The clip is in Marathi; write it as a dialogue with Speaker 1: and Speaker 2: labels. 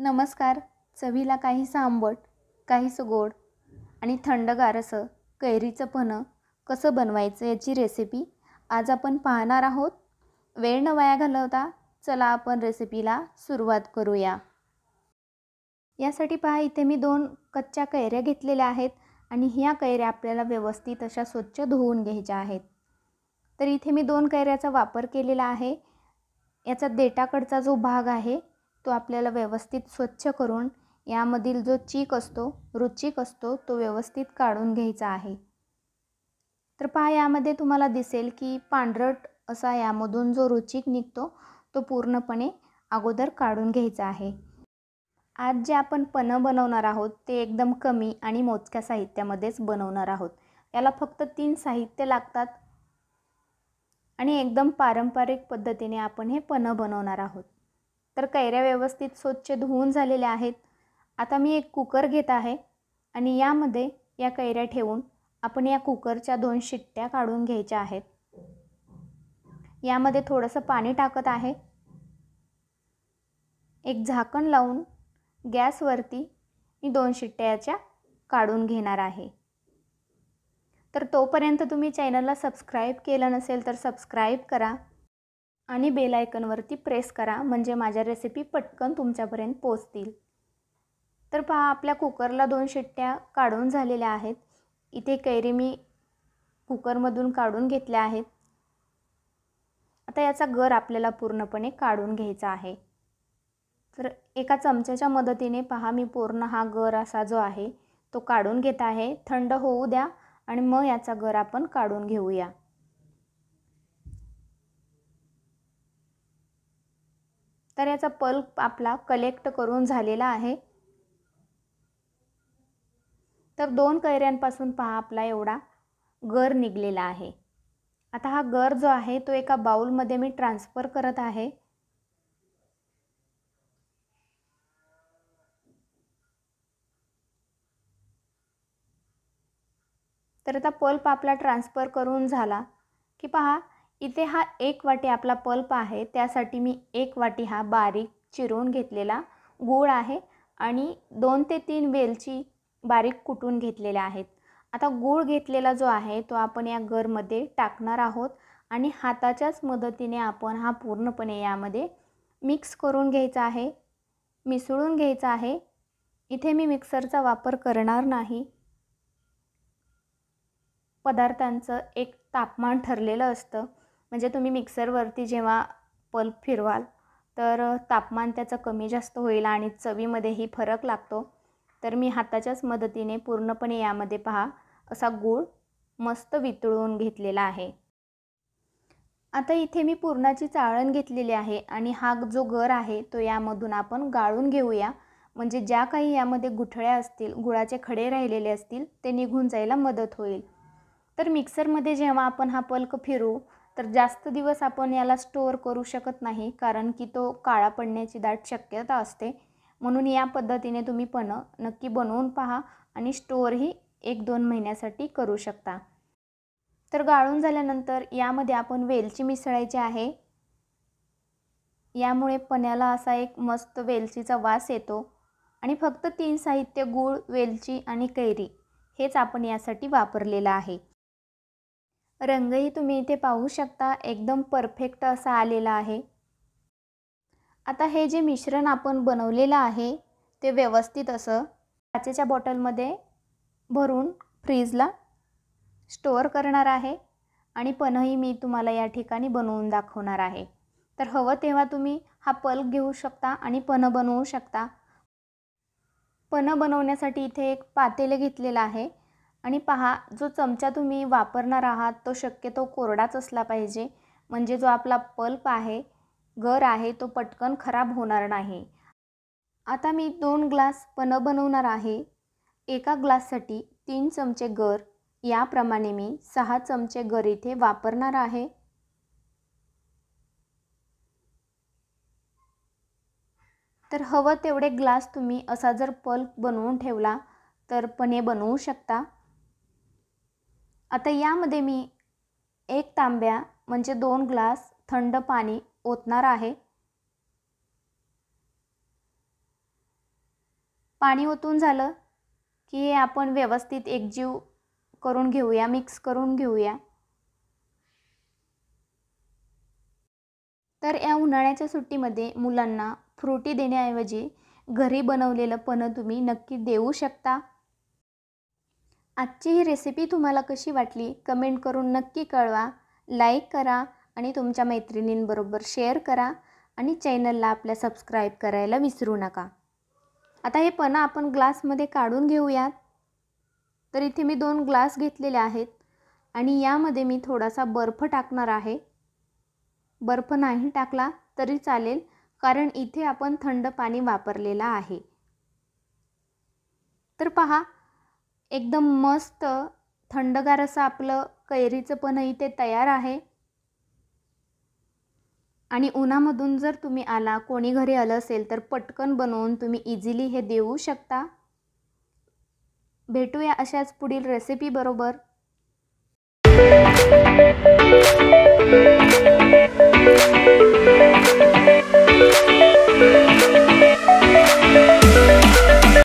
Speaker 1: नमस्कार चवीला काही आंबट काहीसं गोड आणि थंडगार असं कैरीचं पणं कसं बनवायचं याची रेसिपी आज आपण पाहणार आहोत वेळ न वाया घालवता चला आपण रेसिपीला सुरुवात करूया यासाठी पहा इथे मी दोन कच्च्या कैऱ्या घेतलेल्या आहेत आणि ह्या कैऱ्या आपल्याला व्यवस्थित अशा स्वच्छ धुवून घ्यायच्या आहेत तर इथे मी दोन कैऱ्याचा वापर केलेला आहे याचा देटाकडचा जो भाग आहे तो आपल्याला व्यवस्थित स्वच्छ करून यामधील जो चीक असतो रुचिक असतो तो व्यवस्थित काढून घ्यायचा आहे तर पहा यामध्ये तुम्हाला दिसेल की पांढरट असा यामधून जो रुचिक निघतो तो पूर्णपणे अगोदर काढून घ्यायचा आहे आज जे आपण पनं बनवणार आहोत ते एकदम कमी आणि मोजक्या साहित्यामध्येच बनवणार आहोत याला फक्त तीन साहित्य लागतात आणि एकदम पारंपरिक पद्धतीने आपण हे पनं बनवणार आहोत तर कैऱ्या व्यवस्थित स्वच्छ धुवून झालेल्या आहेत आता मी एक कुकर घेत आहे आणि यामध्ये या कैऱ्या ठेवून आपण या कुकरच्या दोन शिट्ट्या काढून घ्यायच्या आहेत यामध्ये थोडंसं पाणी टाकत आहे एक झाकण लावून गॅसवरती मी दोन शिट्ट्याच्या काढून घेणार आहे तर तोपर्यंत तुम्ही चॅनलला सबस्क्राईब केलं नसेल तर सबस्क्राईब करा आणि बेल आयकनवरती प्रेस करा म्हणजे माझ्या रेसिपी पटकन तुमच्यापर्यंत पोचतील तर पहा आपल्या कुकरला दोन शिट्ट्या काढून झालेल्या आहेत इथे कैरी मी कुकरमधून काढून घेतल्या आहेत आता याचा गर आपल्याला पूर्णपणे काढून घ्यायचा आहे तर एका चमच्याच्या मदतीने पहा मी पूर्ण हा गर असा जो आहे तो काढून घेत आहे थंड होऊ द्या आणि मग याचा गर आपण काढून घेऊया तर याचा पल्प आपला कलेक्ट करून झालेला आहे तर दोन कैऱ्यांपासून पहा आपला एवढा गर निघलेला आहे आता हा गर जो आहे तो एका बाउलमध्ये मी ट्रान्सफर करत आहे तर आता पल्प आपला ट्रान्सफर करून झाला की पहा इथे हा एक वाटी आपला पल्प आहे त्यासाठी मी एक वाटी हा बारीक चिरून घेतलेला गूळ आहे आणि दोन ते तीन वेलची बारीक कुटून घेतलेल्या आहेत आता गूळ घेतलेला जो आहे तो आपण या गरमध्ये टाकणार आहोत आणि हाताच्याच मदतीने आपण हा पूर्णपणे यामध्ये मिक्स करून घ्यायचा आहे मिसळून घ्यायचा आहे इथे मी मिक्सरचा वापर करणार नाही पदार्थांचं एक तापमान ठरलेलं असतं म्हणजे तुम्ही मिक्सरवरती जेव्हा पल्प फिरवाल तर तापमान त्याचं कमी जास्त होईल आणि चवीमध्येही फरक लागतो तर मी हाताच्याच मदतीने पूर्णपणे यामध्ये पहा असा गूळ मस्त वितळून घेतलेला आहे आता इथे मी पूर्णाची चाळण घेतलेली आहे आणि हा जो गर आहे तो यामधून आपण गाळून घेऊया म्हणजे ज्या काही यामध्ये गुठळ्या असतील गुळाचे खडे राहिलेले असतील ते निघून जायला मदत होईल तर मिक्सरमध्ये जेव्हा आपण हा पल्क फिरू तर जास्त दिवस आपण याला स्टोअर करू शकत नाही कारण की तो काळा पडण्याची दाट शक्यता असते म्हणून या पद्धतीने तुम्ही पण नक्की बनवून पहा आणि स्टोअरही एक दोन महिन्यासाठी करू शकता तर गाळून झाल्यानंतर यामध्ये आपण वेलची मिसळायची आहे यामुळे पण्याला असा एक मस्त वेलचीचा वास येतो आणि फक्त तीन साहित्य गूळ वेलची आणि कैरी हेच आपण यासाठी वापरलेलं आहे रंगही तुम्ही इथे पाहू शकता एकदम परफेक्ट असा आलेला आहे आता हे जे मिश्रण आपण बनवलेलं आहे ते व्यवस्थित असं काचेच्या बॉटलमध्ये भरून फ्रीजला स्टोअर करणार आहे आणि पणही मी तुम्हाला या ठिकाणी बनवून दाखवणार आहे तर हवं तेव्हा तुम्ही हा पल्क घेऊ शकता आणि पन बनवू शकता पन बनवण्यासाठी इथे एक पातेलं घेतलेलं आहे आणि पहा जो चमचा तुम्ही वापरणार आहात तो शक्यतो कोरडाच असला पाहिजे म्हणजे जो आपला पल्प आहे गर आहे तो पटकन खराब होणार नाही आता मी दोन ग्लास पनं बनवणार आहे एका ग्लाससाठी तीन चमचे गर याप्रमाणे मी सहा चमचे गर इथे वापरणार आहे तर हवं तेवढे ग्लास तुम्ही असा जर पल्प बनवून ठेवला तर पने बनवू शकता आता यामध्ये मी एक तांब्या म्हणजे दोन ग्लास थंड पाणी ओतणार आहे पाणी ओतून झालं की आपण व्यवस्थित एकजीव करून घेऊया मिक्स करून घेऊया तर या उन्हाळ्याच्या सुट्टीमध्ये मुलांना फ्रुटी देण्याऐवजी घरी बनवलेलं पणं तुम्ही नक्की देऊ शकता आजची ही रेसिपी तुम्हाला कशी वाटली कमेंट करून नक्की कळवा लाईक करा आणि तुमच्या मैत्रिणींबरोबर शेअर करा आणि चॅनलला आपल्या सबस्क्राईब करायला विसरू नका आता हे पना आपण ग्लासमध्ये काढून घेऊयात तर इथे मी दोन ग्लास घेतलेले आहेत आणि यामध्ये मी थोडासा बर्फ टाकणार आहे बर्फ नाही टाकला तरी चालेल कारण इथे आपण थंड पाणी वापरलेलं आहे तर पहा एकदम मस्त थंडगार असं आपलं कैरीचं पणही ते तयार आहे आणि उन्हामधून जर तुम्ही आला कोणी घरी आलं असेल तर पटकन बनवून तुम्ही इझिली हे देऊ शकता भेटूया अशाच पुढील बरोबर